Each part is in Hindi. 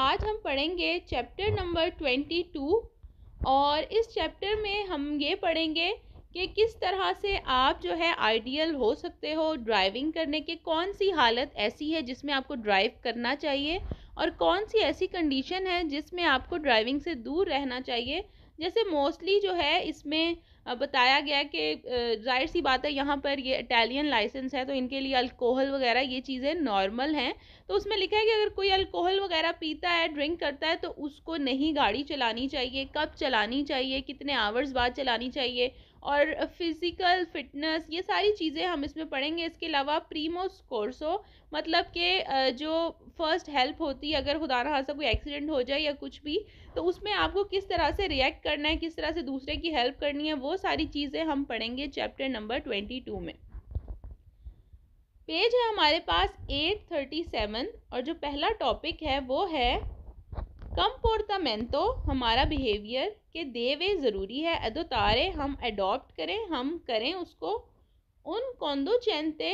आज हम पढ़ेंगे चैप्टर नंबर ट्वेंटी टू और इस चैप्टर में हम ये पढ़ेंगे कि किस तरह से आप जो है आइडियल हो सकते हो ड्राइविंग करने के कौन सी हालत ऐसी है जिसमें आपको ड्राइव करना चाहिए और कौन सी ऐसी कंडीशन है जिसमें आपको ड्राइविंग से दूर रहना चाहिए जैसे मोस्टली जो है इसमें बताया गया कि जाहिर सी बात है यहाँ पर ये इटालियन लाइसेंस है तो इनके लिए अल्कोहल वगैरह ये चीज़ें नॉर्मल हैं तो उसमें लिखा है कि अगर कोई अल्कोहल वगैरह पीता है ड्रिंक करता है तो उसको नहीं गाड़ी चलानी चाहिए कब चलानी चाहिए कितने आवर्स बाद चलानी चाहिए और फिज़िकल फिटनेस ये सारी चीज़ें हम इसमें पढ़ेंगे इसके अलावा प्रीमोस कोर्सो मतलब के जो फर्स्ट हेल्प होती है अगर खुदा ना कोई एक्सीडेंट हो जाए या कुछ भी तो उसमें आपको किस तरह से रिएक्ट करना है किस तरह से दूसरे की हेल्प करनी है वो सारी चीज़ें हम पढ़ेंगे चैप्टर नंबर ट्वेंटी टू में पेज है हमारे पास एट थर्टी सेवन और जो पहला टॉपिक है वो है कंपोर्टामेंटो हमारा बिहेवियर के दे वे ज़रूरी है तारे हम एडॉप्ट करें हम करें उसको उन चैनते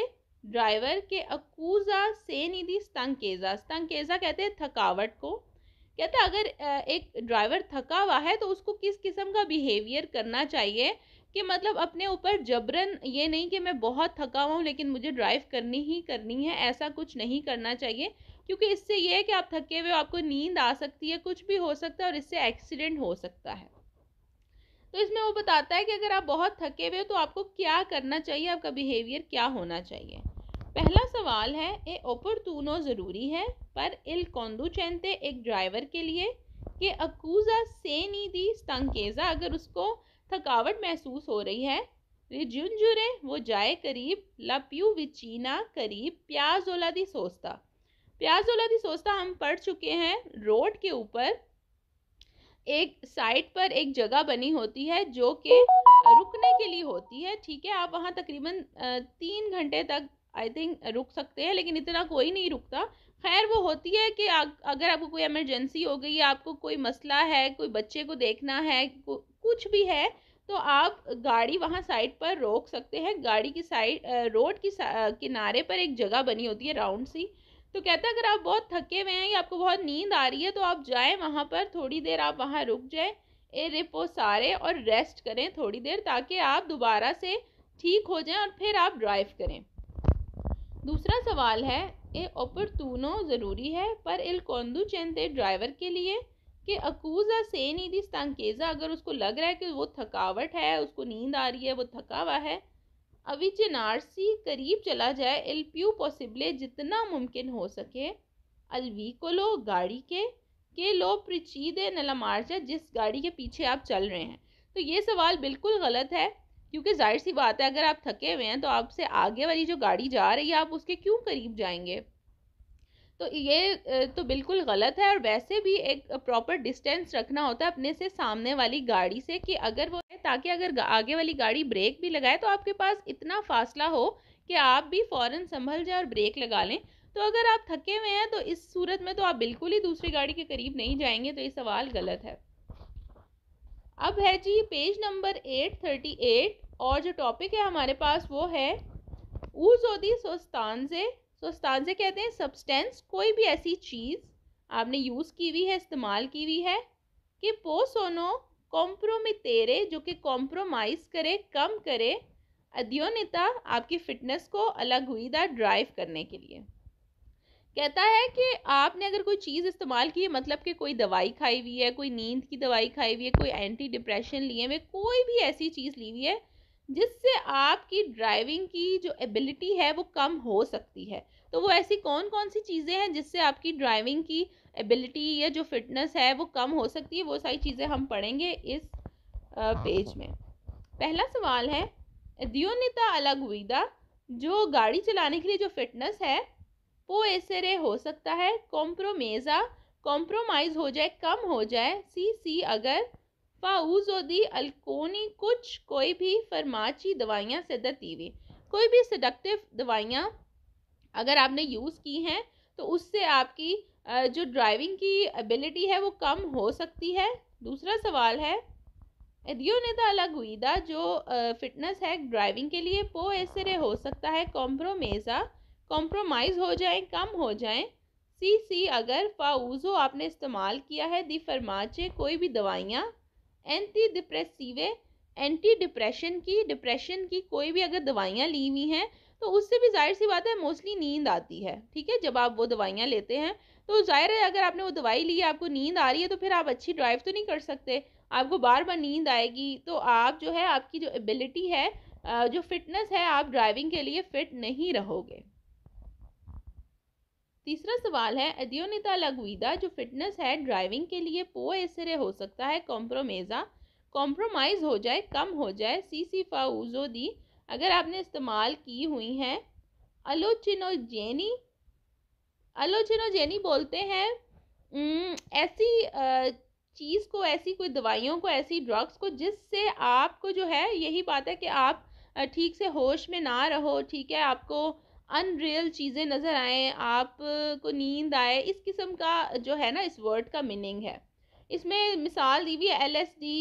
ड्राइवर के अकूजा से निधि स्तंकेजा स्तंकेजा कहते हैं थकावट को कहते हैं अगर एक ड्राइवर थका हुआ है तो उसको किस किस्म का बिहेवियर करना चाहिए कि मतलब अपने ऊपर जबरन ये नहीं कि मैं बहुत थका हुआ हूँ लेकिन मुझे ड्राइव करनी ही करनी है ऐसा कुछ नहीं करना चाहिए क्योंकि इससे ये है कि आप थके हुए आपको नींद आ सकती है कुछ भी हो सकता है और इससे एक्सीडेंट हो सकता है तो इसमें वो बताता है कि अगर आप बहुत थके हुए हो तो आपको क्या करना चाहिए आपका बिहेवियर क्या होना चाहिए पहला सवाल है ए ओपरतूनो ज़रूरी है पर इल चैनते एक ड्राइवर के लिए कि अकूज़ा से नी दी स्तंकेज़ा अगर उसको थकावट महसूस हो रही है रिजुंजुरे वो जाए करीब लप्यू विचीना करीब प्याज ओला दी सोचता प्याज दौलती सोचता हम पढ़ चुके हैं रोड के ऊपर एक साइड पर एक जगह बनी होती है जो कि रुकने के लिए होती है ठीक है आप वहाँ तकरीबन तीन घंटे तक आई थिंक रुक सकते हैं लेकिन इतना कोई नहीं रुकता खैर वो होती है कि अगर आपको कोई इमरजेंसी हो गई आपको कोई मसला है कोई बच्चे को देखना है कुछ भी है तो आप गाड़ी वहाँ साइड पर रोक सकते हैं गाड़ी की साइड रोड की किनारे पर एक जगह बनी होती है राउंड सी तो कहता अगर आप बहुत थके हुए हैं या आपको बहुत नींद आ रही है तो आप जाएँ वहाँ पर थोड़ी देर आप वहाँ रुक जाएँ ए रिपो सारे और रेस्ट करें थोड़ी देर ताकि आप दोबारा से ठीक हो जाएं और फिर आप ड्राइव करें दूसरा सवाल है ए ओपरतूनो ज़रूरी है पर इल कौंदुचेंते ड्राइवर के लिए कि अकूज़ा से नीदी तंकेज़ा अगर उसको लग रहा है कि वो थकावट है उसको नींद आ रही है वो थका हुआ है सी करीब चला जाए एल प्यू पॉसिबले जितना मुमकिन हो सके अलवी को लो गाड़ी के के लो प्रचीदे नलमार्जा जिस गाड़ी के पीछे आप चल रहे हैं तो ये सवाल बिल्कुल गलत है क्योंकि जाहिर सी बात है अगर आप थके हुए हैं तो आपसे आगे वाली जो गाड़ी जा रही है आप उसके क्यों करीब जाएंगे तो ये तो बिल्कुल गलत है और वैसे भी एक प्रॉपर डिस्टेंस रखना होता है अपने से सामने वाली गाड़ी से कि अगर वो ताकि अगर आगे वाली गाड़ी ब्रेक भी लगाए तो आपके पास इतना फासला हो कि आप भी फ़ौर संभल जाए और ब्रेक लगा लें तो अगर आप थके हुए हैं तो इस सूरत में तो आप बिल्कुल ही दूसरी गाड़ी के करीब नहीं जाएंगे तो ये सवाल गलत है अब है जी page number eight thirty eight और जो टॉपिक है हमारे पास वो है ऊजोदी सोस्तानजे सोस्तानजे कहते हैं सब्सटेंस कोई भी ऐसी चीज़ आपने यूज़ की हुई है इस्तेमाल की हुई है कि पोसोनो कॉम्प्रोमितेरे जो कि कॉम्प्रोमाइज करे कम करे अध्योनिता आपकी फिटनेस को अलग हुई दा ड्राइव करने के लिए कहता है कि आपने अगर कोई चीज़ इस्तेमाल की है मतलब कि कोई दवाई खाई हुई है कोई नींद की दवाई खाई हुई है कोई एंटी डिप्रेशन लिए हुए कोई भी ऐसी चीज़ ली हुई है जिससे आपकी ड्राइविंग की जो एबिलिटी है वो कम हो सकती है तो वो ऐसी कौन कौन सी चीज़ें हैं जिससे आपकी ड्राइविंग की एबिलिटी या जो फिटनेस है वो कम हो सकती है वो सारी चीज़ें हम पढ़ेंगे इस पेज हाँ, हाँ। में पहला सवाल है दियोनिता अलग हुईदा जो गाड़ी चलाने के लिए जो फिटनेस है वो ऐसे रे हो सकता है कॉम्प्रोमेज़ा कॉम्प्रोमाइज हो जाए कम हो जाए सी सी अगर फाउजोदी अलकोनी कुछ कोई भी फरमाची दवाइयाँ हुई कोई भी सडक्टिव दवाइयाँ अगर आपने यूज़ की हैं तो उससे आपकी जो ड्राइविंग की एबिलिटी है वो कम हो सकती है दूसरा सवाल है दियोनेता अलागुइदा जो फिटनेस है ड्राइविंग के लिए पो ऐसे हो सकता है कॉम्प्रोमेजा कॉम्प्रोमाइज़ हो जाए कम हो जाए सी सी अगर फाउजो आपने इस्तेमाल किया है दी फरमाचे कोई भी दवाइयाँ एंटी डिप्रेसिवे एंटी डिप्रेशन की डिप्रेशन की कोई भी अगर दवाइयाँ ली हुई हैं तो उससे भी जाहिर सी बात है मोस्टली नींद आती है ठीक है जब आप वो दवाइयाँ लेते हैं तो जाहिर है अगर आपने वो दवाई ली आपको नींद आ रही है तो फिर आप अच्छी ड्राइव तो नहीं कर सकते आपको बार बार नींद आएगी तो आप जो है आपकी जो एबिलिटी है जो फिटनेस है आप ड्राइविंग के लिए फिट नहीं रहोगे तीसरा सवाल है अदियोनिता लगविदा जो फिटनेस है ड्राइविंग के लिए पो ऐसे हो सकता है कॉम्प्रोमेजा कॉम्प्रोमाइज़ हो जाए कम हो जाए सी सी फाउजो दी अगर आपने इस्तेमाल की हुई हैं अलोचिनोजेनी अलोचिनोजेनी बोलते हैं ऐसी चीज़ को ऐसी कोई दवाइयों को ऐसी ड्रग्स को जिससे आपको जो है यही बात है कि आप ठीक से होश में ना रहो ठीक है आपको अनरियल चीज़ें नज़र आएँ आपको नींद आए इस किस्म का जो है ना इस वर्ड का मीनिंग है इसमें मिसाल दी हुई है L S D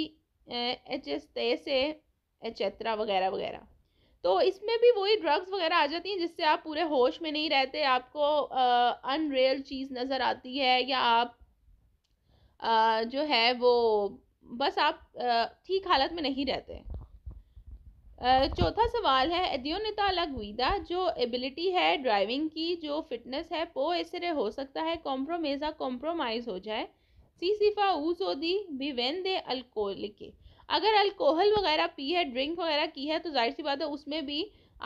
H S ते से एचेत्रा वगैरह वगैरह तो इसमें भी वही ड्रग्स वगैरह आ जाती हैं जिससे आप पूरे होश में नहीं रहते आपको अनरियल चीज़ नज़र आती है या आप आ, जो है वो बस आप ठीक हालत में नहीं रहते चौथा सवाल है एडियोनिता लगविदा जो एबिलिटी है ड्राइविंग की जो फिटनेस है वो ऐसे हो सकता है कॉम्प्रोमेजा कॉम्प्रोमाइज़ हो जाए सी सिफा ऊज हो दी बिवेन दे अगर अल्कोहल वगैरह पी है ड्रिंक वगैरह की है तो जाहिर सी बात है उसमें भी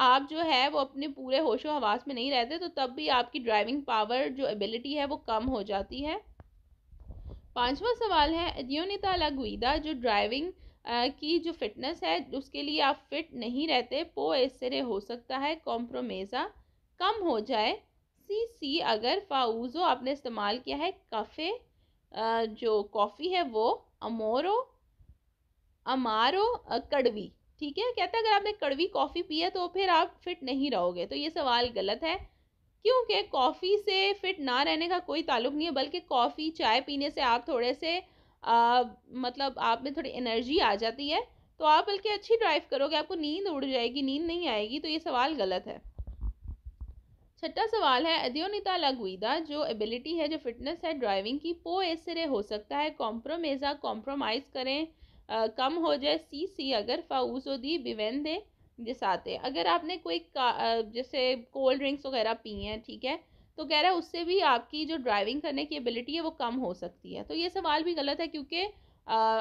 आप जो है वो अपने पूरे होशो हवास में नहीं रहते तो तब भी आपकी ड्राइविंग पावर जो एबिलिटी है वो कम हो जाती है पांचवा सवाल है दियोनिता लागुदा जो ड्राइविंग की जो फिटनेस है उसके लिए आप फिट नहीं रहते पो ऐसे हो सकता है कॉम्प्रोमेज़ा कम हो जाए सी सी अगर फाउज़ो आपने इस्तेमाल किया है कफ़े जो कॉफ़ी है वो अमोरो अमारो कड़वी ठीक है कहते हैं अगर आपने कड़वी कॉफ़ी पी है तो फिर आप फिट नहीं रहोगे तो ये सवाल गलत है क्योंकि कॉफ़ी से फिट ना रहने का कोई ताल्लुक नहीं है बल्कि कॉफ़ी चाय पीने से आप थोड़े से आ, मतलब आप में थोड़ी एनर्जी आ जाती है तो आप बल्कि अच्छी ड्राइव करोगे आपको नींद उड़ जाएगी नींद नहीं आएगी तो ये सवाल गलत है छठा सवाल है अदियोनिता लगविदा जो एबिलिटी है जो फिटनेस है ड्राइविंग की पो ऐसे हो सकता है कॉम्प्रोमेज़ा कॉम्प्रोमाइज़ करें कम हो जाए सी सी अगर फाउसो दी बिवेन दे जिसाते अगर आपने कोई जैसे कोल्ड ड्रिंक्स वगैरह पी हैं ठीक है तो कह रहा है उससे भी आपकी जो ड्राइविंग करने की एबिलिटी है वो कम हो सकती है तो ये सवाल भी गलत है क्योंकि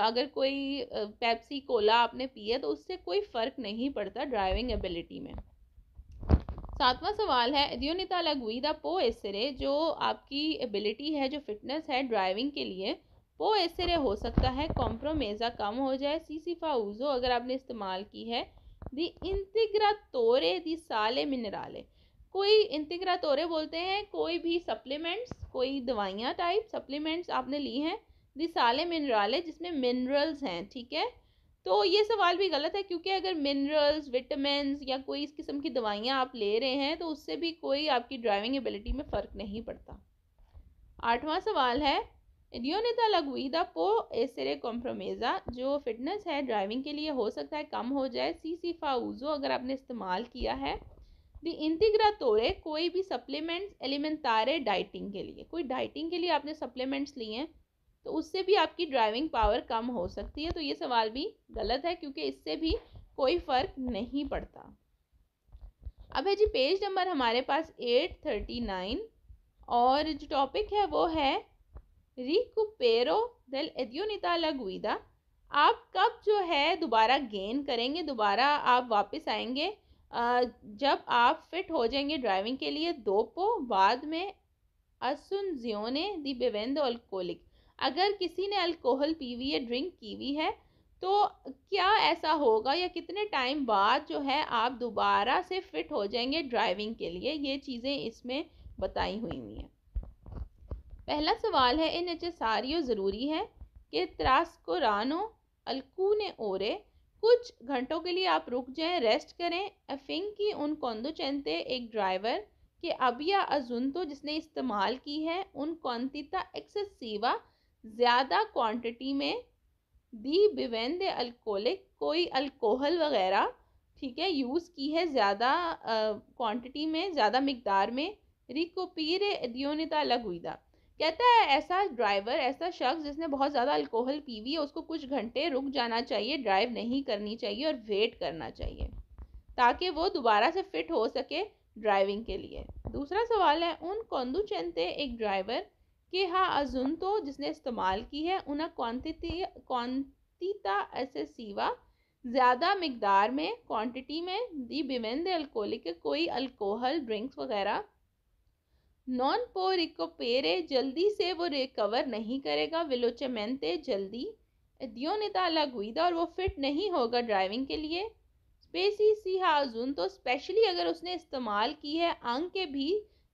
अगर कोई पेप्सी कोला आपने पी है तो उससे कोई फ़र्क नहीं पड़ता ड्राइविंग एबिलिटी में सातवां सवाल है दियोनिता लगुई द पो एसरे जो आपकी एबिलिटी है जो फिटनेस है ड्राइविंग के लिए वो ऐसे रे हो सकता है कॉम्प्रोमेजा कम हो जाए सीसी फाउजो अगर आपने इस्तेमाल की है दी इंतिग्रा तोरे दी साले मिनराले कोई इंतिग्रा तोरे बोलते हैं कोई भी सप्लीमेंट्स कोई दवाइयाँ टाइप सप्लीमेंट्स आपने ली हैं दी साले मिनराले जिसमें मिनरल्स हैं ठीक है तो ये सवाल भी गलत है क्योंकि अगर मिनरल्स विटामिन या कोई इस किस्म की दवाइयाँ आप ले रहे हैं तो उससे भी कोई आपकी ड्राइविंग एबिलिटी में फ़र्क नहीं पड़ता आठवां सवाल है योनिता लघुदा पो एसरे कॉम्प्रोमेज़ा जो फिटनेस है ड्राइविंग के लिए हो सकता है कम हो जाए सी सी फाउजो अगर आपने इस्तेमाल किया है दी इंतिग्रा तोड़े कोई भी सप्लीमेंट्स एलिमेंटारे डाइटिंग के लिए कोई डाइटिंग के लिए आपने सप्लीमेंट्स लिए हैं तो उससे भी आपकी ड्राइविंग पावर कम हो सकती है तो ये सवाल भी गलत है क्योंकि इससे भी कोई फ़र्क नहीं पड़ता अब है जी पेज नंबर हमारे पास एट थर्टी नाइन और जो टॉपिक है वो है रिकुपेरो दल एद्योनिता लगुइदा आप कब जो है दोबारा गेन करेंगे दोबारा आप वापस आएंगे जब आप फिट हो जाएंगे ड्राइविंग के लिए दोपो बाद में असुनजियोने दी बेवेंदो अल्कोहलिक अगर किसी ने अल्कोहल पी हुई है ड्रिंक की हुई है तो क्या ऐसा होगा या कितने टाइम बाद जो है आप दोबारा से फिट हो जाएंगे ड्राइविंग के लिए ये चीज़ें इसमें बताई हुई हुई हैं पहला सवाल है ए नेसेसारियो ज़रूरी है कि त्रास्कोरानो अलकू ने ओरे कुछ घंटों के लिए आप रुक जाएं रेस्ट करें अफिंग की उन कौंदो चैनते एक ड्राइवर के अबिया तो जिसने इस्तेमाल की है उन क्वांतिता एक्सेसिवा ज़्यादा क्वांटिटी में दी बिवेंद अल्कोहलिक कोई अल्कोहल वगैरह ठीक है यूज़ की है ज़्यादा क्वांटिटी में ज़्यादा मकदार में रिकोपीर दियोनिता था कहता है ऐसा ड्राइवर ऐसा शख्स जिसने बहुत ज़्यादा अल्कोहल पी हुई है उसको कुछ घंटे रुक जाना चाहिए ड्राइव नहीं करनी चाहिए और वेट करना चाहिए ताकि वो दोबारा से फिट हो सके ड्राइविंग के लिए दूसरा सवाल है उन कौंदू चंते एक ड्राइवर के हा तो जिसने इस्तेमाल की है उन क्वान्तिती क्वान्तिता सीवा ज़्यादा मकदार में क्वांटिटी में दी बिमेन द अल्कोहलिक कोई अल्कोहल ड्रिंक्स वगैरह नॉन पो पेरे जल्दी से वो रिकवर नहीं करेगा विलोचमेंते जल्दी दियो दियोनिता लागुदा और वो फिट नहीं होगा ड्राइविंग के लिए स्पेसी सी हाजुन तो स्पेशली अगर उसने इस्तेमाल की है आंग के भी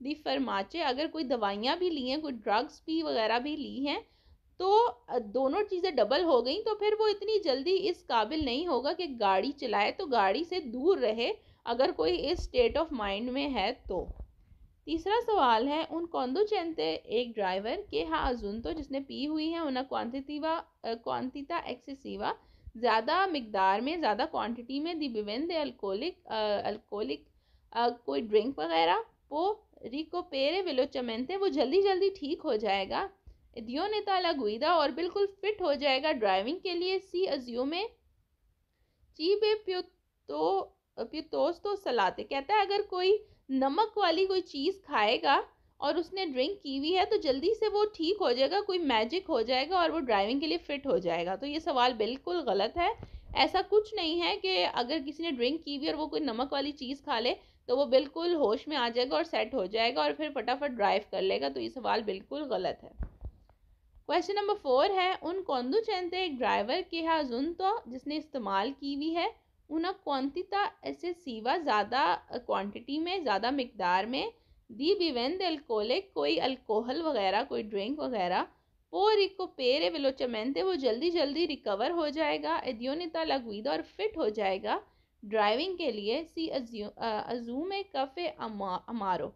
दी फरमाचे अगर कोई दवाइयाँ भी ली हैं कोई ड्रग्स भी वगैरह भी ली हैं तो दोनों चीज़ें डबल हो गई तो फिर वो इतनी जल्दी इस काबिल नहीं होगा कि गाड़ी चलाए तो गाड़ी से दूर रहे अगर कोई इस स्टेट ऑफ माइंड में है तो तीसरा सवाल है उन चैनते एक ड्राइवर के हा तो जिसने पी हुई है उन्हें क्वान्तिवा क्वान्तिता एक्सेसिवा ज़्यादा मकदार में ज़्यादा क्वान्टिटी में दी विवेंद अल्कोहलिक अल्कोहलिक कोई ड्रिंक वगैरह वो रिको पेरे चमेंते वो जल्दी जल्दी ठीक हो जाएगा दियो ने ताला तो गुइदा और बिल्कुल फिट हो जाएगा ड्राइविंग के लिए सी अजियो में चीबे तो प्यो तो सलाते कहता है अगर कोई नमक वाली कोई चीज़ खाएगा और उसने ड्रिंक की हुई है तो जल्दी से वो ठीक हो जाएगा कोई मैजिक हो जाएगा और वो ड्राइविंग के लिए फ़िट हो जाएगा तो ये सवाल बिल्कुल गलत है ऐसा कुछ नहीं है कि अगर किसी ने ड्रिंक की हुई और वो कोई नमक वाली चीज़ खा ले तो वो बिल्कुल होश में आ जाएगा और सेट हो जाएगा और फिर फटाफट ड्राइव कर लेगा तो ये सवाल बिल्कुल गलत है क्वेश्चन नंबर फोर है उन कौन चैनते एक ड्राइवर के हाजुन तो जिसने इस्तेमाल की हुई है una ऐसे सीवा ज़्यादा क्वांटिटी में ज़्यादा मकदार में दी द अल्कोहलिक कोई अल्कोहल वगैरह कोई ड्रिंक वगैरह पोर को पेरे विलोचमेंते वो जल्दी जल्दी रिकवर हो जाएगा एदियोनिता लगुदा और फिट हो जाएगा ड्राइविंग के लिए सी अजूम कफ़े अमा अमारो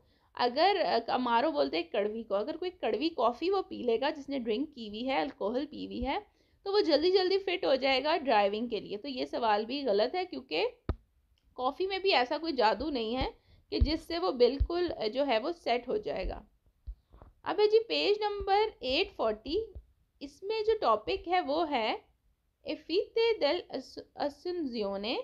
अगर अमारो बोलते हैं कड़वी को अगर कोई कड़वी कॉफ़ी वो पी लेगा जिसने ड्रिंक की हुई है अल्कोहल पी हुई है तो वो जल्दी जल्दी फिट हो जाएगा ड्राइविंग के लिए तो ये सवाल भी गलत है क्योंकि कॉफ़ी में भी ऐसा कोई जादू नहीं है कि जिससे वो बिल्कुल जो है वो सेट हो जाएगा अब है जी पेज नंबर एट फोर्टी इसमें जो टॉपिक है वो है इफ़ीत दल असनजियोने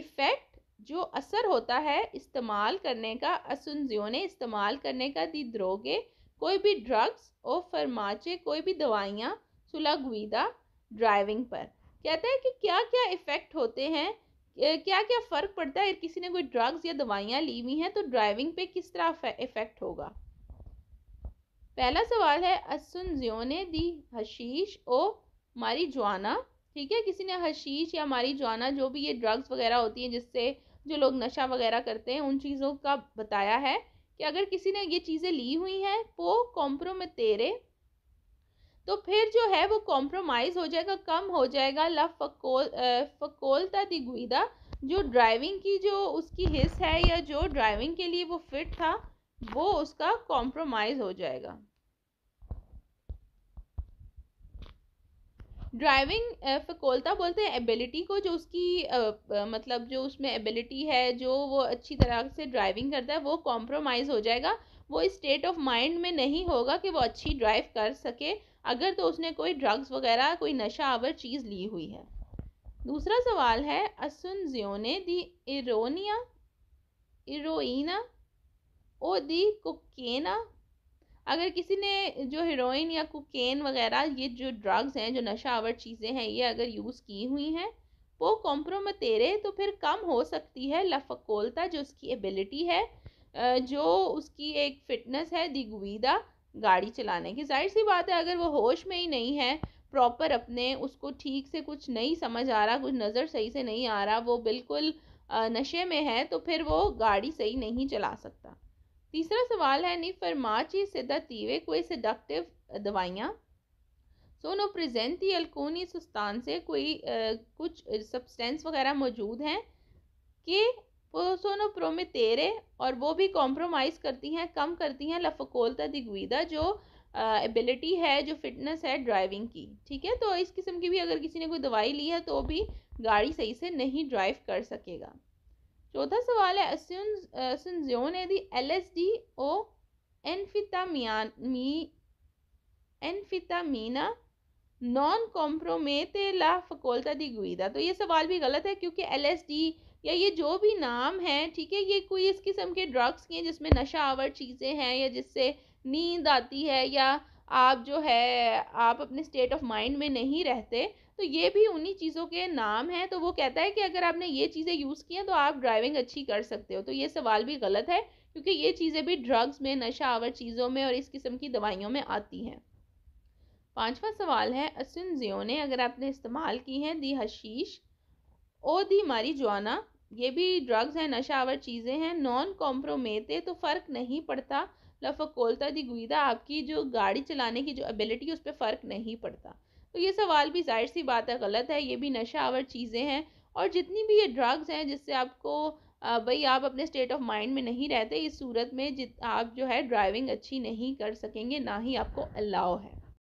इफ़ेक्ट जो असर होता है इस्तेमाल करने का असनजियोने इस्तेमाल करने का दी द्रोगे कोई भी ड्रग्स और फरमाचे कोई भी दवाइयाँ सुलगविदा ड्राइविंग पर कहते हैं कि क्या क्या इफ़ेक्ट होते हैं क्या क्या फ़र्क पड़ता है किसी ने कोई ड्रग्स या दवाइयाँ ली हुई हैं तो ड्राइविंग पे किस तरह इफ़ेक्ट होगा पहला सवाल है असुनजियोने दी हशीश ओ मारी जवाना ठीक है किसी ने हशीश या मारी जवाना जो भी ये ड्रग्स वगैरह होती हैं जिससे जो लोग नशा वगैरह करते हैं उन चीज़ों का बताया है कि अगर किसी ने ये चीज़ें ली हुई हैं पो कॉम्प्रो में तेरे तो फिर जो है वो कॉम्प्रोमाइज़ हो जाएगा कम हो जाएगा ला फकोल फकोलता दिगुदा जो ड्राइविंग की जो उसकी हिस्स है या जो ड्राइविंग के लिए वो फिट था वो उसका कॉम्प्रोमाइज़ हो जाएगा ड्राइविंग फकोलता बोलते हैं एबिलिटी को जो उसकी uh, मतलब जो उसमें एबिलिटी है जो वो अच्छी तरह से ड्राइविंग करता है वो कॉम्प्रोमाइज़ हो जाएगा वो स्टेट ऑफ माइंड में नहीं होगा कि वो अच्छी ड्राइव कर सके अगर तो उसने कोई ड्रग्स वगैरह कोई नशा आवर चीज़ ली हुई है दूसरा सवाल है असुन जियोने दी इरोनिया इरोइना ओ दी कोकेना अगर किसी ने जो हीरोइन या कोकेन वगैरह ये जो ड्रग्स हैं जो नशा आवर चीज़ें हैं ये अगर यूज़ की हुई हैं वो कॉम्प्रोमतेरे तो फिर कम हो सकती है लफकोलता जो उसकी एबिलिटी है जो उसकी एक फ़िटनेस है दिगुविदा गाड़ी चलाने की जाहिर सी बात है अगर वो होश में ही नहीं है प्रॉपर अपने उसको ठीक से कुछ नहीं समझ आ रहा कुछ नज़र सही से नहीं आ रहा वो बिल्कुल नशे में है तो फिर वो गाड़ी सही नहीं चला सकता तीसरा सवाल है नी फरमाची तीवे कोई सिडक्टिव दवाइयाँ सो नो ही अल्कोनी सुस्तान से कोई आ, कुछ सब्सटेंस वगैरह मौजूद हैं कि तो सोनो प्रोमितेरे और वो भी कॉम्प्रोमाइज़ करती हैं कम करती हैं लफकोलता दिग्विदा जो एबिलिटी है जो फिटनेस है ड्राइविंग की ठीक है तो इस किस्म की भी अगर किसी ने कोई दवाई ली है तो भी गाड़ी सही से नहीं ड्राइव कर सकेगा चौथा सवाल है दी एल एस डी ओ एनफितामियान मी एनफितामीना नॉन कॉम्प्रोमेते ला फकोलता दिग्विदा तो ये सवाल भी गलत है क्योंकि एल एस डी या ये जो भी नाम है ठीक है ये कोई इस किस्म के ड्रग्स की हैं जिसमें नशा आवर चीज़ें हैं या जिससे नींद आती है या आप जो है आप अपने स्टेट ऑफ माइंड में नहीं रहते तो ये भी उन्हीं चीज़ों के नाम हैं तो वो कहता है कि अगर आपने ये चीज़ें यूज़ की हैं तो आप ड्राइविंग अच्छी कर सकते हो तो ये सवाल भी गलत है क्योंकि ये चीज़ें भी ड्रग्स में नशा आवर चीज़ों में और इस किस्म की दवाइयों में आती हैं पांचवा सवाल है असिन ने अगर आपने इस्तेमाल की हैं दी हशीश ओ दी मारी जुआना ये भी ड्रग्स हैं नशावर चीज़ें हैं नॉन कॉम्प्रोमेटे तो फ़र्क नहीं पड़ता लफकोलता दी गुईदा आपकी जो गाड़ी चलाने की जो एबिलिटी है उस पर फ़र्क नहीं पड़ता तो ये सवाल भी जाहिर सी बात है गलत है ये भी नशावर चीज़ें हैं और जितनी भी ये ड्रग्स हैं जिससे आपको भाई आप अपने स्टेट ऑफ माइंड में नहीं रहते इस सूरत में जित आप जो है ड्राइविंग अच्छी नहीं कर सकेंगे ना ही आपको अलाव है